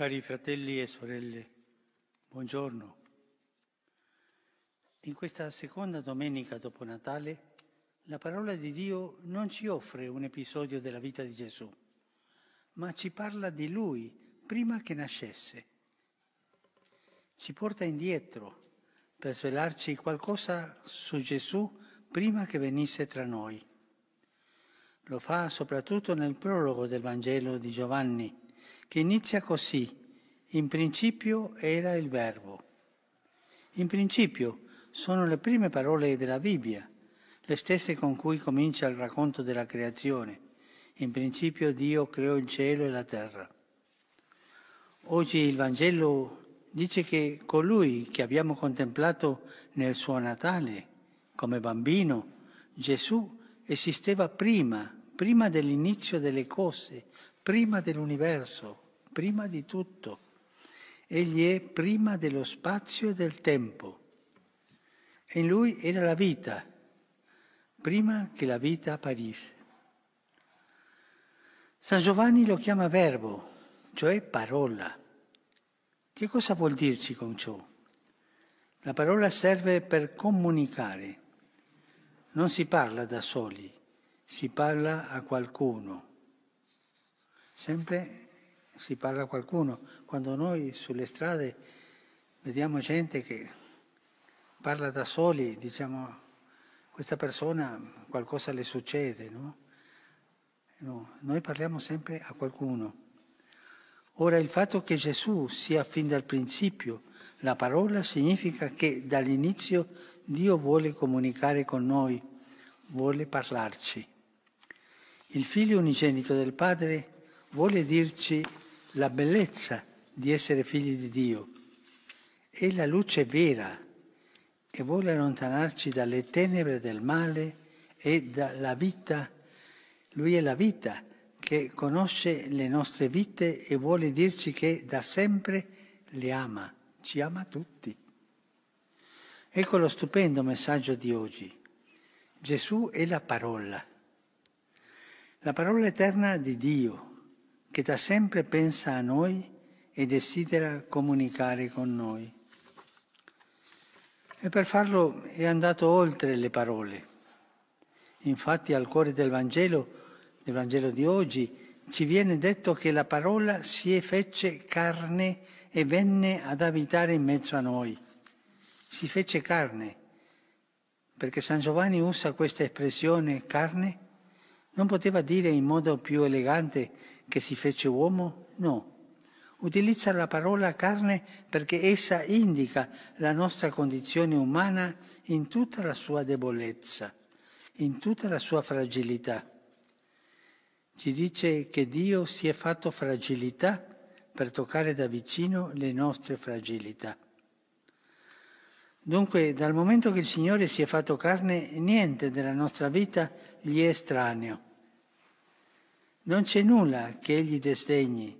Cari fratelli e sorelle, buongiorno. In questa seconda domenica dopo Natale, la parola di Dio non ci offre un episodio della vita di Gesù, ma ci parla di Lui prima che nascesse. Ci porta indietro per svelarci qualcosa su Gesù prima che venisse tra noi. Lo fa soprattutto nel prologo del Vangelo di Giovanni, che inizia così. In principio era il Verbo. In principio sono le prime parole della Bibbia, le stesse con cui comincia il racconto della creazione. In principio Dio creò il cielo e la terra. Oggi il Vangelo dice che colui che abbiamo contemplato nel suo Natale, come bambino, Gesù, esisteva prima, prima dell'inizio delle cose, prima dell'universo, prima di tutto. Egli è prima dello spazio e del tempo. E in lui era la vita, prima che la vita apparisse. San Giovanni lo chiama verbo, cioè parola. Che cosa vuol dirci con ciò? La parola serve per comunicare. Non si parla da soli, si parla a qualcuno sempre si parla a qualcuno. Quando noi sulle strade vediamo gente che parla da soli, diciamo, questa persona qualcosa le succede, no? no? Noi parliamo sempre a qualcuno. Ora il fatto che Gesù sia fin dal principio la parola significa che dall'inizio Dio vuole comunicare con noi, vuole parlarci. Il figlio unigenito del Padre vuole dirci la bellezza di essere figli di Dio. È la luce vera e vuole allontanarci dalle tenebre del male e dalla vita. Lui è la vita che conosce le nostre vite e vuole dirci che da sempre le ama, ci ama tutti. Ecco lo stupendo messaggio di oggi. Gesù è la parola, la parola eterna di Dio che da sempre pensa a noi e desidera comunicare con noi. E per farlo è andato oltre le parole. Infatti al cuore del Vangelo, del Vangelo di oggi, ci viene detto che la parola si è fece carne e venne ad abitare in mezzo a noi. Si fece carne, perché San Giovanni usa questa espressione carne, non poteva dire in modo più elegante che si fece uomo? No. Utilizza la parola carne perché essa indica la nostra condizione umana in tutta la sua debolezza, in tutta la sua fragilità. Ci dice che Dio si è fatto fragilità per toccare da vicino le nostre fragilità. Dunque, dal momento che il Signore si è fatto carne, niente della nostra vita gli è estraneo. Non c'è nulla che egli desdegni.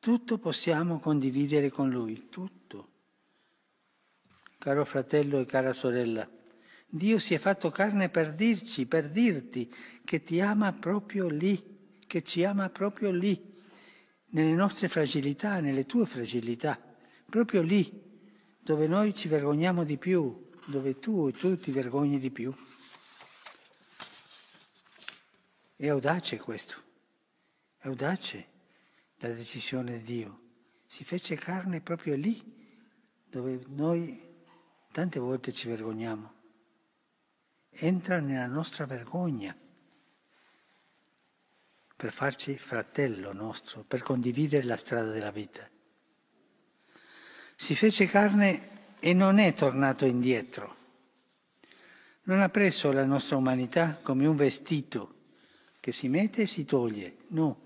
Tutto possiamo condividere con lui, tutto. Caro fratello e cara sorella, Dio si è fatto carne per dirci, per dirti che ti ama proprio lì, che ci ama proprio lì, nelle nostre fragilità, nelle tue fragilità, proprio lì, dove noi ci vergogniamo di più, dove tu e tu ti vergogni di più. È audace questo, è audace la decisione di Dio. Si fece carne proprio lì dove noi tante volte ci vergogniamo. Entra nella nostra vergogna per farci fratello nostro, per condividere la strada della vita. Si fece carne e non è tornato indietro. Non ha preso la nostra umanità come un vestito che si mette e si toglie, no.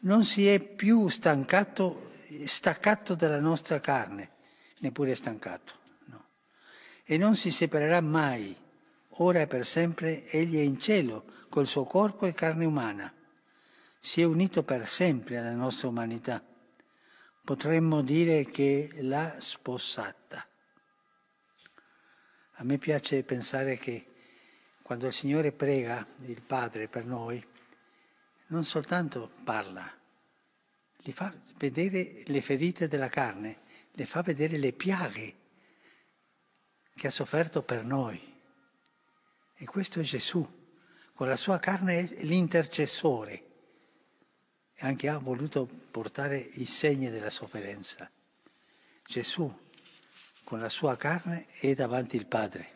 Non si è più stancato, staccato dalla nostra carne, neppure stancato, no. E non si separerà mai, ora e per sempre, egli è in cielo, col suo corpo e carne umana. Si è unito per sempre alla nostra umanità. Potremmo dire che l'ha sposata. A me piace pensare che quando il Signore prega il Padre per noi, non soltanto parla, gli fa vedere le ferite della carne, le fa vedere le piaghe che ha sofferto per noi. E questo è Gesù, con la sua carne è l'intercessore e anche ha voluto portare i segni della sofferenza. Gesù, con la sua carne, è davanti il Padre.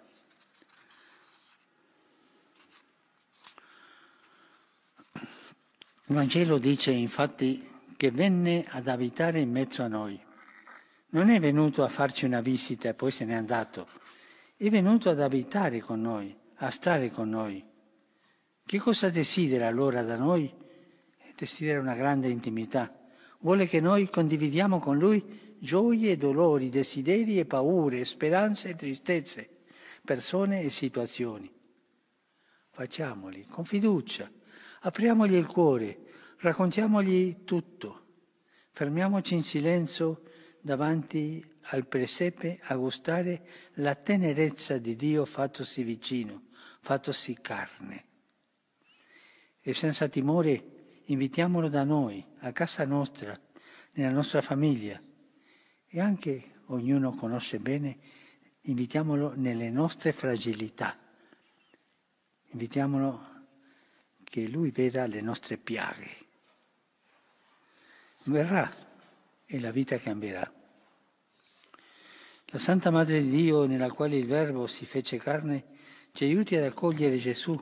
Il Vangelo dice infatti che venne ad abitare in mezzo a noi. Non è venuto a farci una visita e poi se n'è andato. È venuto ad abitare con noi, a stare con noi. Che cosa desidera allora da noi? Desidera una grande intimità. Vuole che noi condividiamo con Lui gioie e dolori, desideri e paure, speranze e tristezze, persone e situazioni. Facciamoli con fiducia Apriamogli il cuore, raccontiamogli tutto, fermiamoci in silenzio davanti al presepe a gustare la tenerezza di Dio fattosi vicino, fattosi carne. E senza timore invitiamolo da noi, a casa nostra, nella nostra famiglia e anche ognuno conosce bene, invitiamolo nelle nostre fragilità, invitiamolo che Lui veda le nostre piaghe. Verrà e la vita cambierà. La Santa Madre di Dio, nella quale il Verbo si fece carne, ci aiuti ad accogliere Gesù,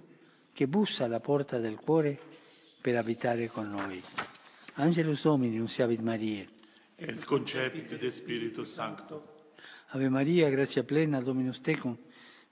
che bussa alla porta del cuore per abitare con noi. Angelus Domini, unciavit Maria. Et concepit de Spirito Sancto. Ave Maria, grazia plena, Dominus tecum,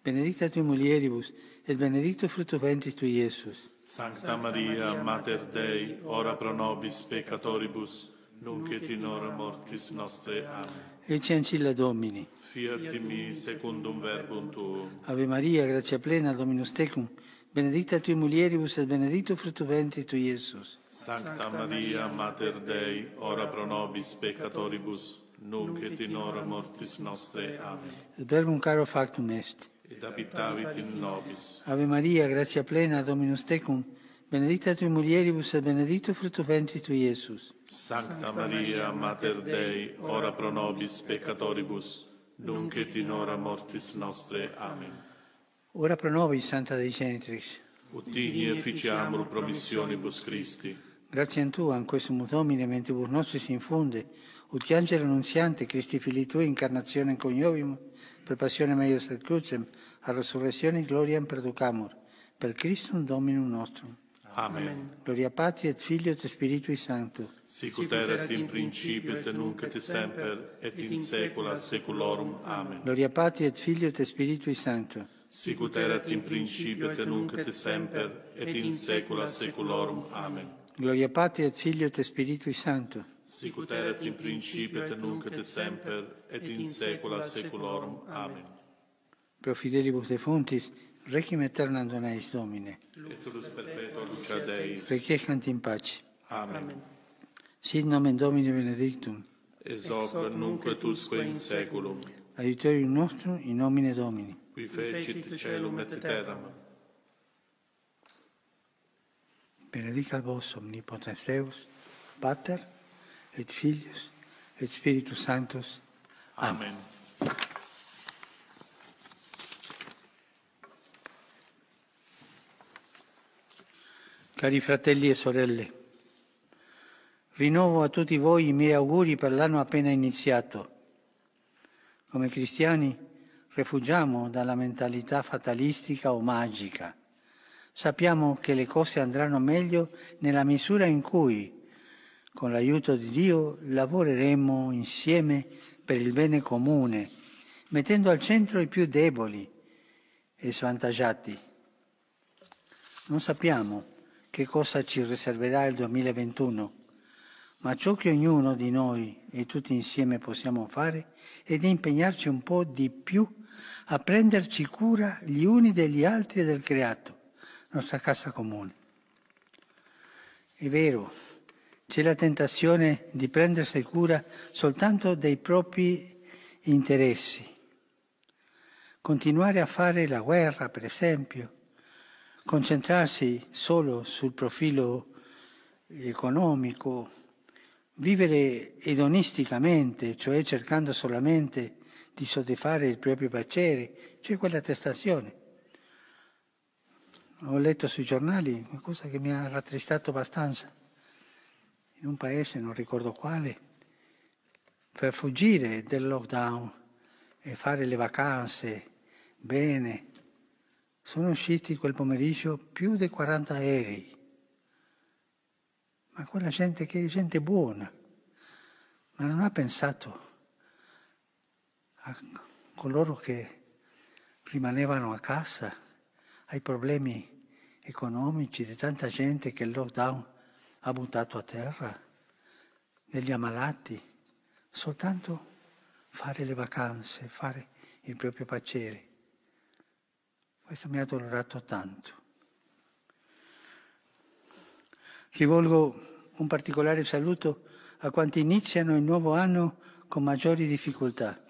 benedicta tu mulieribus, et benedicto frutto ventris tui, Iesus. Sancta Maria, Mater Dei, ora pro nobis peccatoribus, nunc et in hora mortis nostre. Amen. Ecce ancilla Domini. Fiat mi secundum verbum tuo. Ave Maria, grazia plena, Dominus tecum, benedicta tui mulieribus et benedicto frutto venti tu, Iesus. Sancta Maria, Mater Dei, ora pro nobis peccatoribus, nunc et in hora mortis nostre. Amen. Et verbum caro factum est ed abitavit in nobis. Ave Maria, grazia plena, Dominus tecum, benedicta tui mulieribus e benedictus frutto ventris tui, Iesus. Sancta Maria, Mater Dei, ora pro nobis peccatoribus, nunc et in hora mortis nostre. Amen. Ora pro nobis, Santa Dei Genitrix. Utini efficiamur promissionibus Christi. Grazie a Tu, an questum Domine, mentibus nostri si infunde, ut angelo annunziante, Christi fili Tui, incarnazione coniovimus, per passione meius et crucem, a resurrezione gloria perducamur, per Christum Dominum nostrum. Amen. Gloria Patri et Filio et Spiritui Sancto. Sicut erat in principio et nunc et semper et in saecula saeculorum. Amen. Gloria Patri et Filio et Spiritui Sancto. Sicut erat in principio et nunc et semper et in saecula saeculorum. Amen. Gloria Patri et Filio et Spiritui Sancto sicut in principio et nunc et semper, et in saecula saeculorum. Amen. Pro fidelibus et fontis, requiem aeternam dona eis Domine. Et lux perpetua lucia Deis. Requiescant in pace. Amen. Amen. Sit nomen Domini benedictum. Ex hoc nunc et usque in saeculum. Aiuterium nostrum in nomine Domini. Qui fecit celum et terram. Benedica vos omnipotens Deus, Pater, et Filius et Spiritus Sanctus. Amen. Cari fratelli e sorelle, rinnovo a tutti voi i miei auguri per l'anno appena iniziato. Come cristiani rifugiamo dalla mentalità fatalistica o magica. Sappiamo che le cose andranno meglio nella misura in cui con l'aiuto di Dio lavoreremo insieme per il bene comune, mettendo al centro i più deboli e svantaggiati. Non sappiamo che cosa ci riserverà il 2021, ma ciò che ognuno di noi e tutti insieme possiamo fare è di impegnarci un po' di più a prenderci cura gli uni degli altri e del creato, nostra casa comune. È vero, c'è la tentazione di prendersi cura soltanto dei propri interessi. Continuare a fare la guerra, per esempio, concentrarsi solo sul profilo economico, vivere edonisticamente, cioè cercando solamente di soddisfare il proprio piacere, c'è quella testazione. Ho letto sui giornali una cosa che mi ha rattristato abbastanza in un paese, non ricordo quale, per fuggire del lockdown e fare le vacanze bene. Sono usciti quel pomeriggio più di 40 aerei. Ma quella gente che è gente buona, ma non ha pensato a coloro che rimanevano a casa, ai problemi economici di tanta gente che il lockdown ha buttato a terra, negli ammalati, soltanto fare le vacanze, fare il proprio piacere. Questo mi ha dolorato tanto. Rivolgo un particolare saluto a quanti iniziano il nuovo anno con maggiori difficoltà,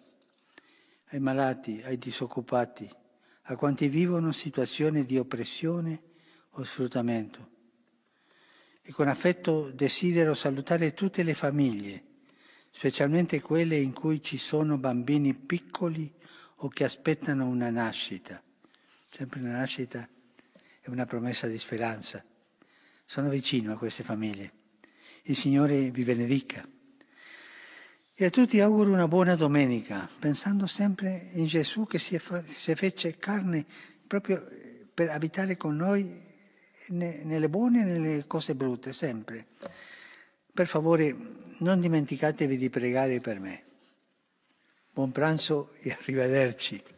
ai malati, ai disoccupati, a quanti vivono situazioni di oppressione o sfruttamento e con affetto desidero salutare tutte le famiglie, specialmente quelle in cui ci sono bambini piccoli o che aspettano una nascita. Sempre una nascita è una promessa di speranza. Sono vicino a queste famiglie. Il Signore vi benedica. E a tutti auguro una buona domenica, pensando sempre in Gesù che si, fe- si fece carne proprio eh, per abitare con noi nelle buone e nelle cose brutte, sempre. Per favore, non dimenticatevi di pregare per me. Buon pranzo e arrivederci.